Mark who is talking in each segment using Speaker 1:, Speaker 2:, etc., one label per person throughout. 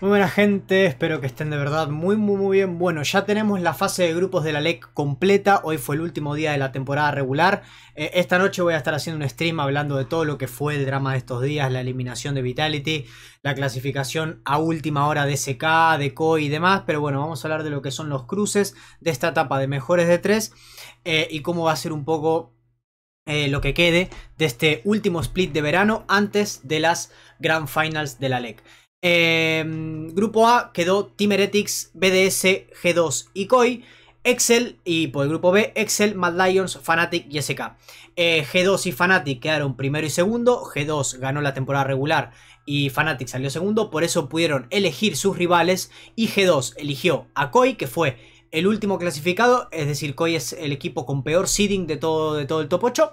Speaker 1: Muy buena gente, espero que estén de verdad muy muy muy bien. Bueno, ya tenemos la fase de grupos de la LEC completa, hoy fue el último día de la temporada regular. Eh, esta noche voy a estar haciendo un stream hablando de todo lo que fue el drama de estos días, la eliminación de Vitality, la clasificación a última hora de SK, de COI y demás, pero bueno, vamos a hablar de lo que son los cruces de esta etapa de mejores de tres eh, y cómo va a ser un poco eh, lo que quede de este último split de verano antes de las Grand Finals de la LEC. Em, grupo A quedó Team BDS, G2 y KOI. Excel y por pues, el grupo B, Excel, Mad Lions, Fanatic y SK. Eh, G2 y Fnatic quedaron primero y segundo. G2 ganó la temporada regular y Fanatic salió segundo. Por eso pudieron elegir sus rivales. Y G2 eligió a KOI, que fue el último clasificado. Es decir, KOI es el equipo con peor seeding de todo, de todo el top 8.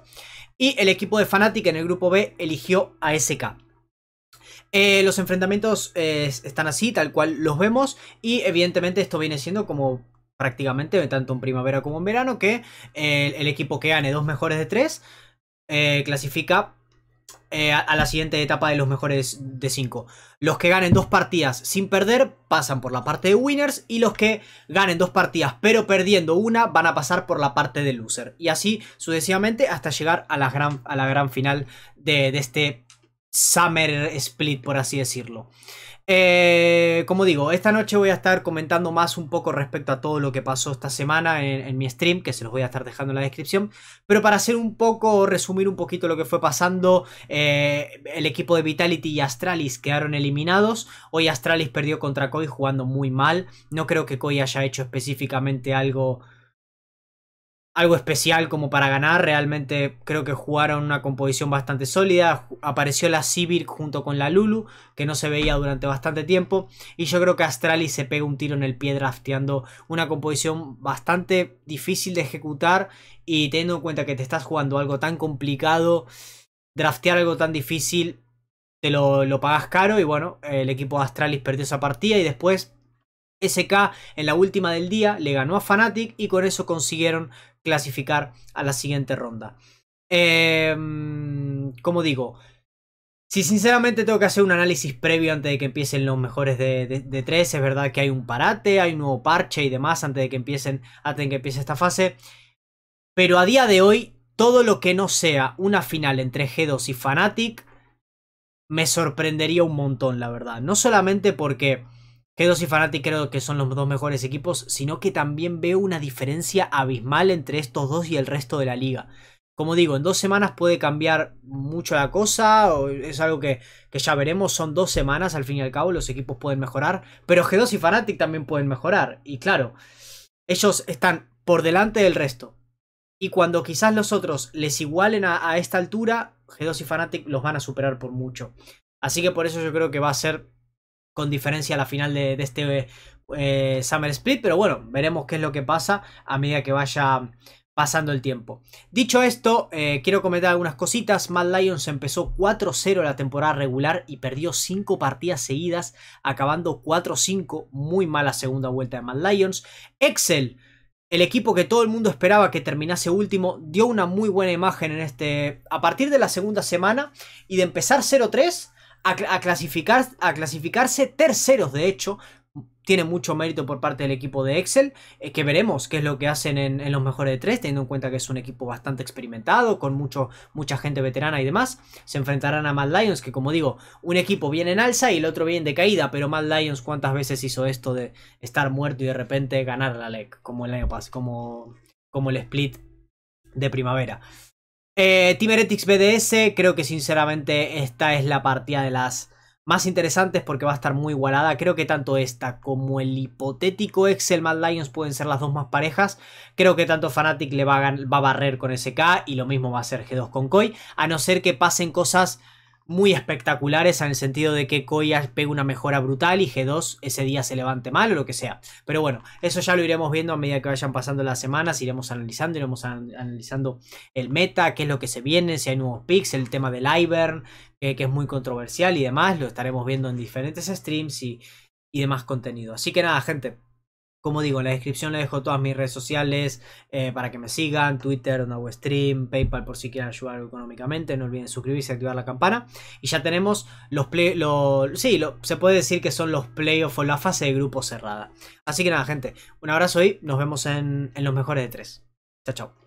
Speaker 1: Y el equipo de Fnatic en el grupo B eligió a SK. Eh, los enfrentamientos eh, están así, tal cual los vemos, y evidentemente esto viene siendo como prácticamente tanto en primavera como en verano, que eh, el equipo que gane dos mejores de tres clasifica a, la siguiente etapa de los mejores de cinco. Los que ganen dos partidas sin perder pasan por la parte de winners y los que ganen dos partidas pero perdiendo una van a pasar por la parte de loser. Y así sucesivamente hasta llegar a la gran, a la gran final de, de este Summer Split, por así decirlo. Eh, como digo, esta noche voy a estar comentando más un poco respecto a todo lo que pasó esta semana en, mi stream, que se los voy a estar dejando en la descripción. Pero para hacer un poco, resumir un poquito lo que fue pasando, eh, el equipo de Vitality y Astralis quedaron eliminados. Hoy Astralis perdió contra Koi jugando muy mal. No creo que Koi haya hecho específicamente algo algo especial como para ganar. Realmente creo que jugaron una composición bastante sólida. Apareció la Sivir junto con la Lulu, que no se veía durante bastante tiempo. Y yo creo que Astralis se pega un tiro en el pie drafteando una composición bastante difícil de ejecutar. Y teniendo en cuenta que te estás jugando algo tan complicado, draftear algo tan difícil, te lo, lo pagas caro. Y bueno, el equipo de Astralis perdió esa partida y después... SK en la última del día le ganó a Fnatic y con eso consiguieron clasificar a la siguiente ronda. Em, como digo, si sinceramente tengo que hacer un análisis previo antes de que empiecen los mejores de, de, es verdad que hay un parate, hay un nuevo parche y demás antes de que empiecen, antes de que empiece esta fase. Pero a día de hoy, todo lo que no sea una final entre G2 y Fnatic me sorprendería un montón, la verdad. No solamente porque G2 y Fnatic creo que son los dos mejores equipos, sino que también veo una diferencia abismal entre estos dos y el resto de la liga. Como digo, en dos semanas puede cambiar mucho la cosa, es algo que, ya veremos, son dos semanas al fin y al cabo, los equipos pueden mejorar, pero G2 y Fnatic también pueden mejorar, y claro, ellos están por delante del resto. Y cuando quizás los otros les igualen a, a esta altura, G2 y Fnatic los van a superar por mucho. Así que por eso yo creo que va a ser con diferencia la final de, este eh, Summer Split, pero bueno, veremos qué es lo que pasa a medida que vaya pasando el tiempo. Dicho esto, eh, quiero comentar algunas cositas. Mad Lions empezó 4-0 la temporada regular y perdió 5 partidas seguidas, acabando 4-5. Muy mala segunda vuelta de Mad Lions. Excel. El equipo que todo el mundo esperaba que terminase último dio una muy buena imagen en este. A partir de la segunda semana y de empezar 0-3, a, clasificar, a clasificarse terceros, de hecho. Tiene mucho mérito por parte del equipo de Excel, eh, que veremos qué es lo que hacen en, los mejores de tres, teniendo en cuenta que es un equipo bastante experimentado, con mucho, mucha gente veterana y demás. Se enfrentarán a Mad Lions, que como digo, un equipo viene en alza y el otro viene de caída, pero Mad Lions cuántas veces hizo esto de estar muerto y de repente ganar la LEC, como el año pasado, como, como el split de primavera. Eh, Team BDS, creo que sinceramente esta es la partida de las más interesantes porque va a estar muy igualada. Creo que tanto esta como el hipotético Excel Mad Lions pueden ser las dos más parejas. Creo que tanto Fnatic le va a, va a barrer con SK y lo mismo va a ser G2 con Koi, a no ser que pasen cosas muy espectaculares en el sentido de que Koya pega una mejora brutal y G2 ese día se levante mal o lo que sea. Pero bueno, eso ya lo iremos viendo a medida que vayan pasando las semanas, iremos analizando, iremos analizando el meta, qué es lo que se viene, si hay nuevos picks, el tema del Ivern, que, que es muy controversial y demás, lo estaremos viendo en diferentes streams y, y demás contenido. Así que nada, gente. Como digo, en la descripción les dejo todas mis redes sociales eh, para que me sigan, Twitter, donde stream, PayPal por si quieren ayudar económicamente, no olviden suscribirse y activar la campana. Y ya tenemos los play, sí, se puede decir que son los playoffs o la fase de grupo cerrada. Así que nada, gente, un abrazo y nos vemos en, en los mejores de tres. Chao, chao.